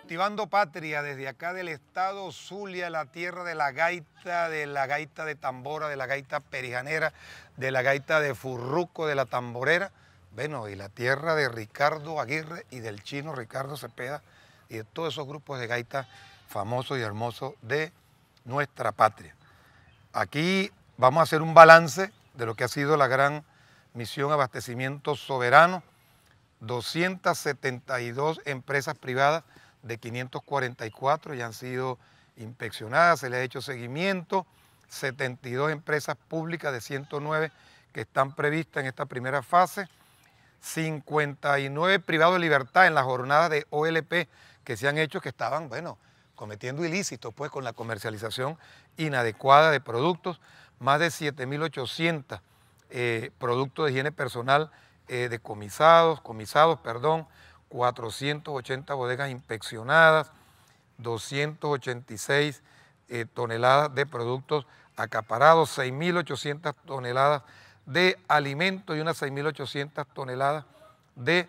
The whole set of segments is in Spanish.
Cultivando patria desde acá del estado Zulia, la tierra de la gaita, de la gaita de tambora, de la gaita perijanera, de la gaita de furruco, de la tamborera. Bueno, y la tierra de Ricardo Aguirre y del chino Ricardo Cepeda y de todos esos grupos de gaitas famosos y hermosos de nuestra patria. Aquí vamos a hacer un balance de lo que ha sido la gran Misión Abastecimiento Soberano, 272 empresas privadas de 544 ya han sido inspeccionadas, se le ha hecho seguimiento, 72 empresas públicas de 109 que están previstas en esta primera fase, 59 privados de libertad en las jornadas de OLP que se han hecho que estaban, bueno, cometiendo ilícitos pues con la comercialización inadecuada de productos, más de 7.800 eh, productos de higiene personal eh, decomisados, comisados, perdón, 480 bodegas inspeccionadas, 286 eh, toneladas de productos acaparados, 6.800 toneladas de alimentos y unas 6.800 toneladas de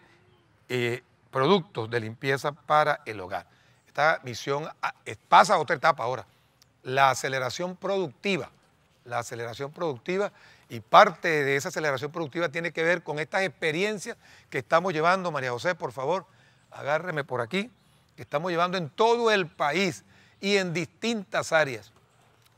eh, productos de limpieza para el hogar. Esta misión ah, pasa a otra etapa ahora, la aceleración productiva, la aceleración productiva y parte de esa aceleración productiva tiene que ver con estas experiencias que estamos llevando. María José, por favor, agárreme por aquí, que estamos llevando en todo el país y en distintas áreas.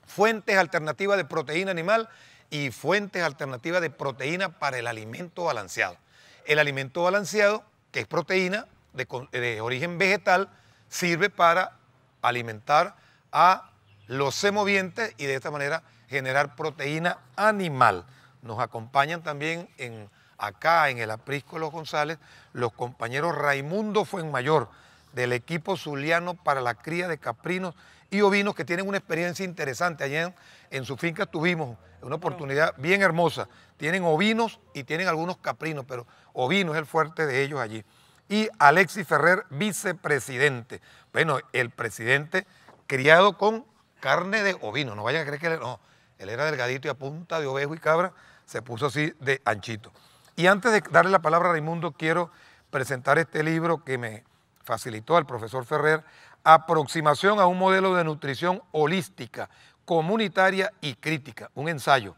Fuentes alternativas de proteína animal y fuentes alternativas de proteína para el alimento balanceado. El alimento balanceado, que es proteína de, de origen vegetal, sirve para alimentar a los semovientes y de esta manera generar proteína animal. Nos acompañan también en, acá en el aprisco Los González los compañeros Raimundo Fuenmayor del equipo zuliano para la cría de caprinos y ovinos que tienen una experiencia interesante. Allá en, en su finca tuvimos una oportunidad bien hermosa. Tienen ovinos y tienen algunos caprinos, pero ovino es el fuerte de ellos allí. Y Alexis Ferrer, vicepresidente. Bueno, el presidente criado con carne de ovino, no vayan a creer que él, no, él era delgadito y a punta de ovejo y cabra se puso así de anchito. Y antes de darle la palabra a Raimundo, quiero presentar este libro que me facilitó el profesor Ferrer, Aproximación a un modelo de nutrición holística, comunitaria y crítica, un ensayo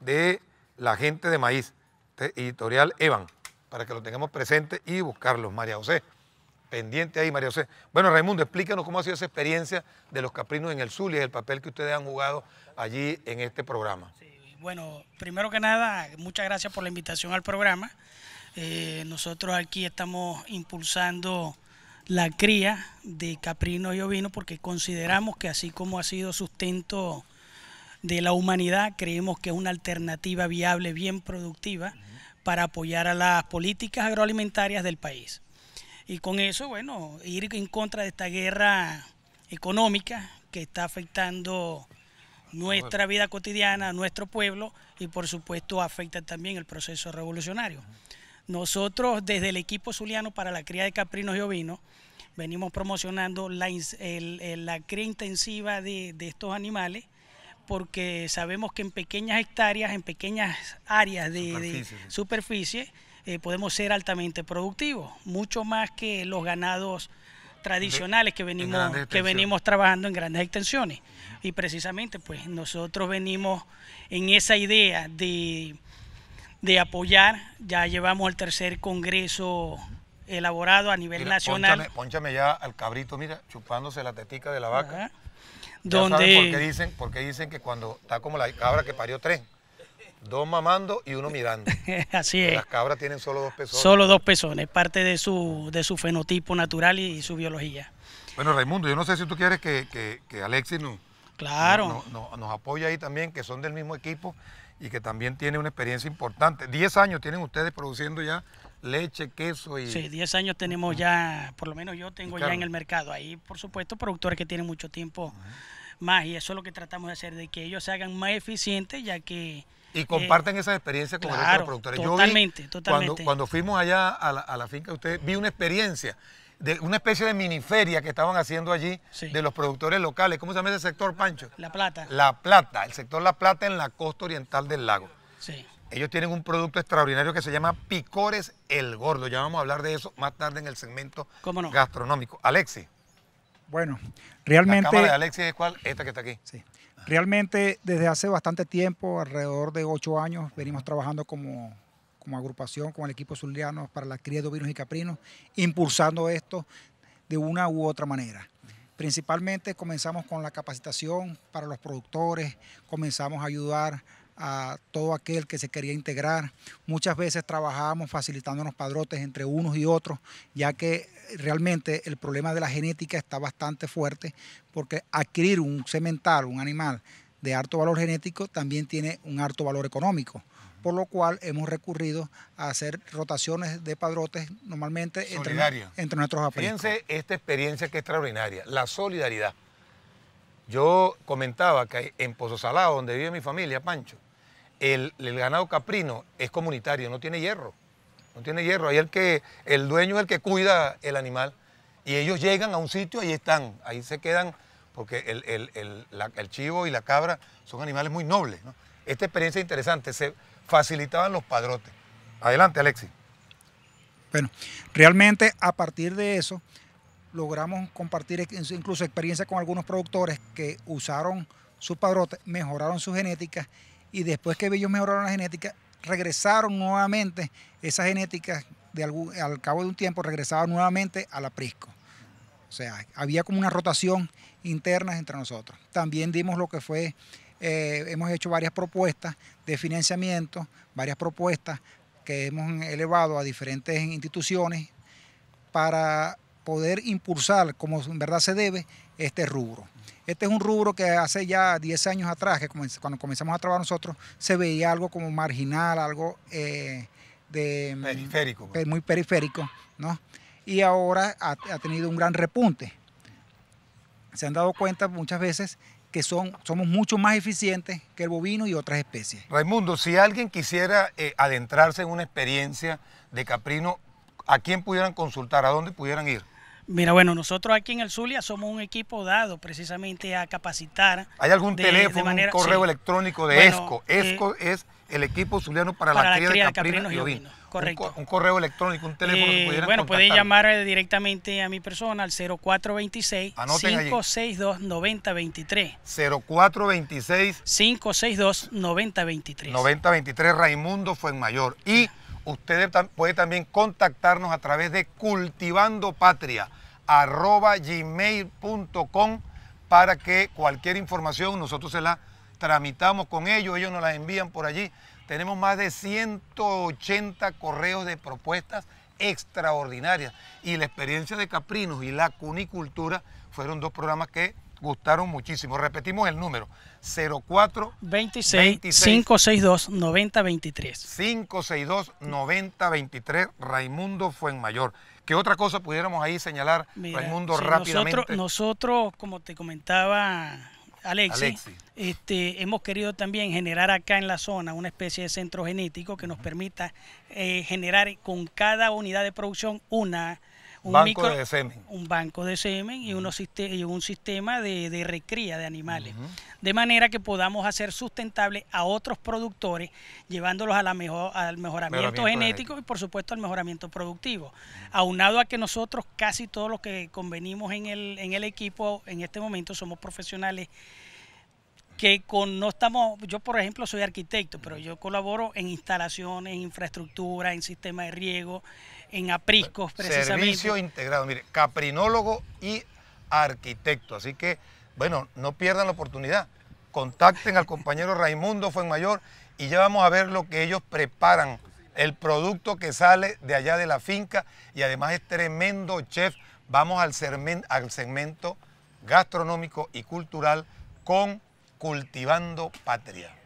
de la gente de maíz, editorial Evan, para que lo tengamos presente y buscarlos, María José pendiente ahí, María José. Bueno, Raimundo, explícanos cómo ha sido esa experiencia de los Caprinos en el Zulia y el papel que ustedes han jugado allí en este programa. bueno, primero que nada, muchas gracias por la invitación al programa. Eh, nosotros aquí estamos impulsando la cría de caprino y ovino porque consideramos que así como ha sido sustento de la humanidad, creemos que es una alternativa viable, bien productiva, para apoyar a las políticas agroalimentarias del país y con eso, bueno, ir en contra de esta guerra económica que está afectando nuestra vida cotidiana, nuestro pueblo y por supuesto afecta también el proceso revolucionario. Nosotros desde el equipo Zuliano para la cría de caprinos y ovinos venimos promocionando la, cría intensiva de, estos animales porque sabemos que en pequeñas hectáreas, en pequeñas áreas de superficie eh, podemos ser altamente productivos, mucho más que los ganados tradicionales que venimos, que venimos trabajando en grandes extensiones. Y precisamente, pues nosotros venimos en esa idea de, de apoyar, ya llevamos el tercer congreso elaborado a nivel nacional. Ponchame, ya al cabrito, mira, chupándose la tetica de la vaca. Donde... por, qué dicen, porque dicen que cuando está como la cabra que parió tres. Dos mamando y uno mirando. Así es. Las cabras tienen solo dos pezones. Solo dos pezones, parte de su, de su fenotipo natural y, su biología. Bueno, Raimundo, yo no sé si tú quieres que, que, Alexis nos, claro. nos, nos, apoye ahí también, que son del mismo equipo y que también tiene una experiencia importante. Diez años tienen ustedes produciendo ya leche, queso y... Sí, diez años tenemos ya, por lo menos yo tengo ya en el mercado. Ahí, por supuesto, productores que tienen mucho tiempo más y eso es lo que tratamos de hacer, de que ellos se hagan más eficientes, ya que y eh, comparten esas experiencias con los otros productores. Totalmente, totalmente. Cuando, cuando fuimos allá a la, finca de ustedes, vi una experiencia de una especie de mini feria que estaban haciendo allí de los productores locales. ¿Cómo se llama ese sector, Pancho? La Plata. La Plata, el sector La Plata en la costa oriental del lago. Sí. Ellos tienen un producto extraordinario que se llama Picores el Gordo. Ya vamos a hablar de eso más tarde en el segmento no? gastronómico. Alexi. Bueno, realmente. La cámara de Alexis es cuál? Esta que está aquí. Sí. Realmente desde hace bastante tiempo, alrededor de ocho años, venimos trabajando como, agrupación con el equipo zuliano para la cría de ovinos y caprinos, impulsando esto de una u otra manera. Principalmente comenzamos con la capacitación para los productores, comenzamos a ayudar a todo aquel que se quería integrar. Muchas veces trabajábamos facilitándonos padrotes entre unos y otros, ya que realmente el problema de la genética está bastante fuerte, porque adquirir un cemental, un animal de alto valor genético, también tiene un alto valor económico por lo cual hemos recurrido a hacer rotaciones de padrotes normalmente entre, entre, nuestros apellidos. Fíjense esta experiencia que es extraordinaria, la solidaridad. Yo comentaba que en Pozo Salado, donde vive mi familia, Pancho, el, ganado caprino es comunitario, no tiene hierro. No tiene hierro. Ahí el, que, el dueño es el que cuida el animal. Y ellos llegan a un sitio, ahí están, ahí se quedan, porque el, chivo y la cabra son animales muy nobles. Esta experiencia es interesante, se facilitaban los padrotes. Adelante, Alexis. Bueno, realmente a partir de eso logramos compartir incluso experiencia con algunos productores que usaron sus padrotes, mejoraron su genética y después que ellos mejoraron la genética, regresaron nuevamente esa genética de al cabo de un tiempo, regresaron nuevamente a la Prisco. O sea, había como una rotación interna entre nosotros. También dimos lo que fue, eh, hemos hecho varias propuestas de financiamiento, varias propuestas que hemos elevado a diferentes instituciones para poder impulsar como en verdad se debe este rubro. Este es un rubro que hace ya 10 años atrás, que cuando comenzamos a trabajar nosotros, se veía algo como marginal, algo eh, de, mm, periférico, pues. muy periférico, ¿no? Y ahora ha, tenido un gran repunte. Se han dado cuenta muchas veces que son, somos mucho más eficientes que el bovino y otras especies. Raimundo, si alguien quisiera eh, adentrarse en una experiencia de caprino, ¿a quién pudieran consultar? ¿A dónde pudieran ir? Mira, bueno, nosotros aquí en el Zulia somos un equipo dado precisamente a capacitar. ¿Hay algún teléfono, correo electrónico de ESCO? Eh, ESCO es el equipo zuliano para, la, cría de caprinos y ovinos. Correcto. Un, correo electrónico, un teléfono que eh, pudieran Bueno, pueden llamar eh, directamente a mi persona al 0426-562-9023. 0426-562-9023. 9023 Raimundo Fuenmayor. Y... Ustedes puede también contactarnos a través de cultivandopatria.com para que cualquier información nosotros se la tramitamos con ellos, ellos nos la envían por allí. Tenemos más de 180 correos de propuestas extraordinarias y la experiencia de Caprinos y la cunicultura fueron dos programas que gustaron muchísimo. Repetimos el número, 04 26, 562 9023. 562 9023, Raimundo Fuenmayor. ¿Qué otra cosa pudiéramos ahí señalar, Raimundo, rápidamente? Nosotros, como te comentaba Alexis, Este, hemos querido también generar acá en la zona una especie de centro genético que nos permita eh, generar con cada unidad de producción una un banco de semen. Un banco de semen y, un sistema de, recría de animales. De manera que podamos hacer sustentable a otros productores, llevándolos a la mejor, al mejoramiento, genético y por supuesto al mejoramiento productivo. Aunado a que nosotros casi todos los que convenimos en el, en el equipo en este momento somos profesionales que con no estamos, yo por ejemplo soy arquitecto, pero yo colaboro en instalaciones, infraestructura, en sistemas de riego, en apriscos precisamente. Servicio integrado, mire, caprinólogo y arquitecto, así que bueno, no pierdan la oportunidad. Contacten al compañero Raimundo Fuenmayor y ya vamos a ver lo que ellos preparan, el producto que sale de allá de la finca y además es tremendo chef. Vamos al, segmento gastronómico y cultural con Cultivando Patria.